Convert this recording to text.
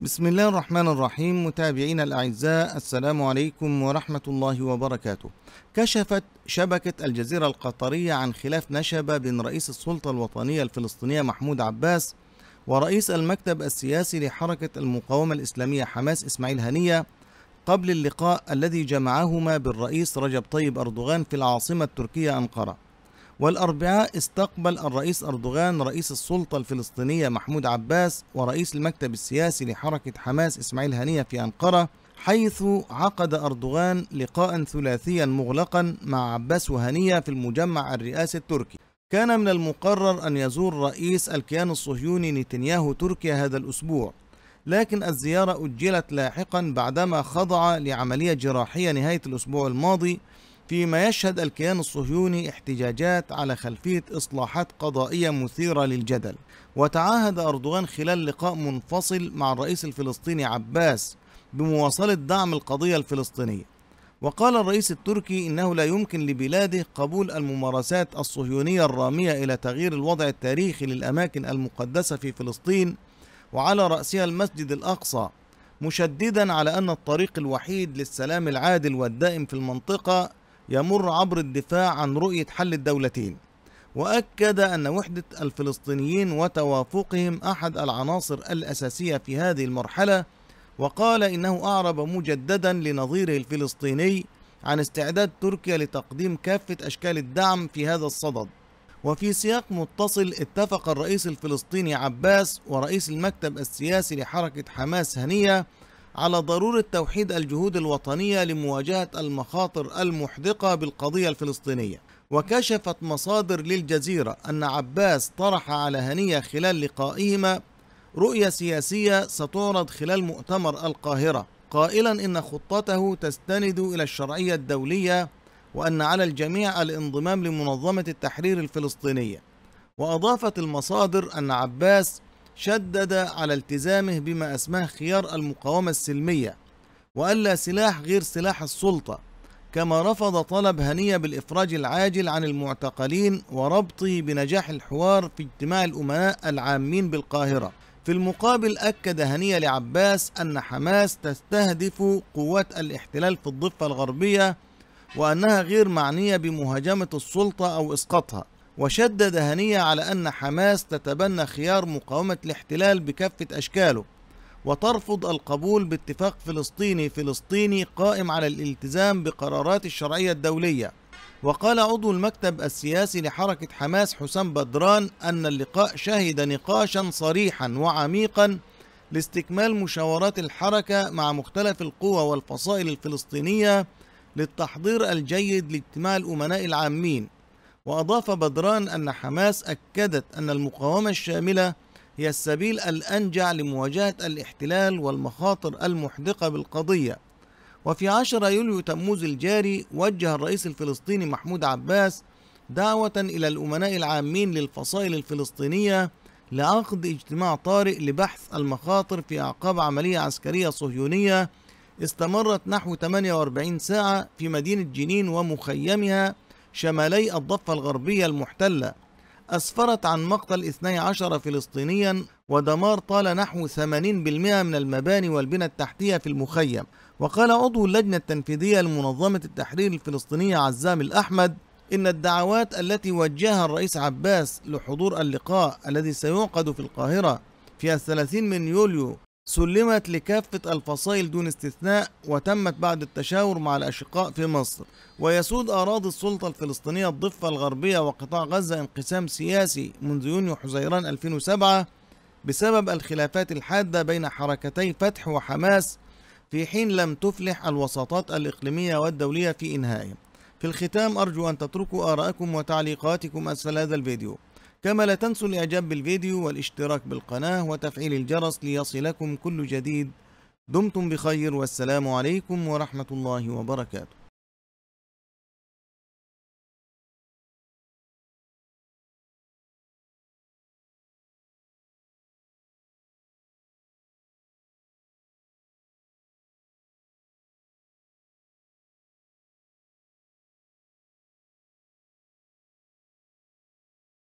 بسم الله الرحمن الرحيم متابعينا الأعزاء السلام عليكم ورحمة الله وبركاته كشفت شبكة الجزيرة القطرية عن خلاف نشب بين رئيس السلطة الوطنية الفلسطينية محمود عباس ورئيس المكتب السياسي لحركة المقاومة الإسلامية حماس إسماعيل هنية قبل اللقاء الذي جمعهما بالرئيس رجب طيب أردوغان في العاصمة التركية أنقرة والأربعاء استقبل الرئيس أردوغان رئيس السلطة الفلسطينية محمود عباس ورئيس المكتب السياسي لحركة حماس إسماعيل هنية في أنقرة حيث عقد أردوغان لقاء ثلاثيا مغلقا مع عباس وهنية في المجمع الرئاسي التركي كان من المقرر أن يزور رئيس الكيان الصهيوني نتنياهو تركيا هذا الأسبوع لكن الزيارة أجلت لاحقا بعدما خضع لعملية جراحية نهاية الأسبوع الماضي فيما يشهد الكيان الصهيوني احتجاجات على خلفية إصلاحات قضائية مثيرة للجدل وتعاهد أردوغان خلال لقاء منفصل مع الرئيس الفلسطيني عباس بمواصلة دعم القضية الفلسطينية وقال الرئيس التركي إنه لا يمكن لبلاده قبول الممارسات الصهيونية الرامية إلى تغيير الوضع التاريخي للأماكن المقدسة في فلسطين وعلى رأسها المسجد الأقصى مشددا على أن الطريق الوحيد للسلام العادل والدائم في المنطقة يمر عبر الدفاع عن رؤية حل الدولتين وأكد أن وحدة الفلسطينيين وتوافقهم أحد العناصر الأساسية في هذه المرحلة وقال إنه أعرب مجددا لنظيره الفلسطيني عن استعداد تركيا لتقديم كافة أشكال الدعم في هذا الصدد وفي سياق متصل اتفق الرئيس الفلسطيني عباس ورئيس المكتب السياسي لحركة حماس هنية على ضروره توحيد الجهود الوطنيه لمواجهه المخاطر المحدقه بالقضيه الفلسطينيه وكشفت مصادر للجزيره ان عباس طرح على هنيه خلال لقائهما رؤيه سياسيه ستعرض خلال مؤتمر القاهره قائلا ان خطته تستند الى الشرعيه الدوليه وان على الجميع الانضمام لمنظمه التحرير الفلسطينيه واضافت المصادر ان عباس شدد على التزامه بما أسماه خيار المقاومة السلمية وألا سلاح غير سلاح السلطة كما رفض طلب هنية بالإفراج العاجل عن المعتقلين وربطه بنجاح الحوار في اجتماع الأمناء العامين بالقاهرة في المقابل أكد هنية لعباس أن حماس تستهدف قوات الاحتلال في الضفة الغربية وأنها غير معنية بمهاجمة السلطة أو إسقاطها وشدد هنية على أن حماس تتبنى خيار مقاومة الاحتلال بكافة أشكاله وترفض القبول باتفاق فلسطيني فلسطيني قائم على الالتزام بقرارات الشرعية الدولية وقال عضو المكتب السياسي لحركة حماس حسام بدران أن اللقاء شهد نقاشا صريحا وعميقا لاستكمال مشاورات الحركة مع مختلف القوى والفصائل الفلسطينية للتحضير الجيد لاجتماع الأمناء العامين وأضاف بدران أن حماس أكدت أن المقاومة الشاملة هي السبيل الأنجع لمواجهة الاحتلال والمخاطر المحدقة بالقضية وفي 10 يوليو تموز الجاري وجه الرئيس الفلسطيني محمود عباس دعوة إلى الأمناء العامين للفصائل الفلسطينية لعقد اجتماع طارئ لبحث المخاطر في أعقاب عملية عسكرية صهيونية استمرت نحو 48 ساعة في مدينة جنين ومخيمها شمالي الضفة الغربية المحتلة أسفرت عن مقتل 12 فلسطينيا ودمار طال نحو 80% من المباني والبنى التحتية في المخيم وقال عضو اللجنة التنفيذية لمنظمة التحرير الفلسطينية عزام الأحمد إن الدعوات التي وجهها الرئيس عباس لحضور اللقاء الذي سيعقد في القاهرة في الثلاثين من يوليو سلمت لكافة الفصائل دون استثناء وتمت بعد التشاور مع الأشقاء في مصر ويسود أراضي السلطة الفلسطينية الضفة الغربية وقطاع غزة انقسام سياسي منذ يونيو حزيران 2007 بسبب الخلافات الحادة بين حركتي فتح وحماس في حين لم تفلح الوساطات الإقليمية والدولية في إنهائه في الختام أرجو أن تتركوا آراءكم وتعليقاتكم أسفل هذا الفيديو كما لا تنسوا الاعجاب بالفيديو والاشتراك بالقناة وتفعيل الجرس ليصلكم كل جديد دمتم بخير والسلام عليكم ورحمة الله وبركاته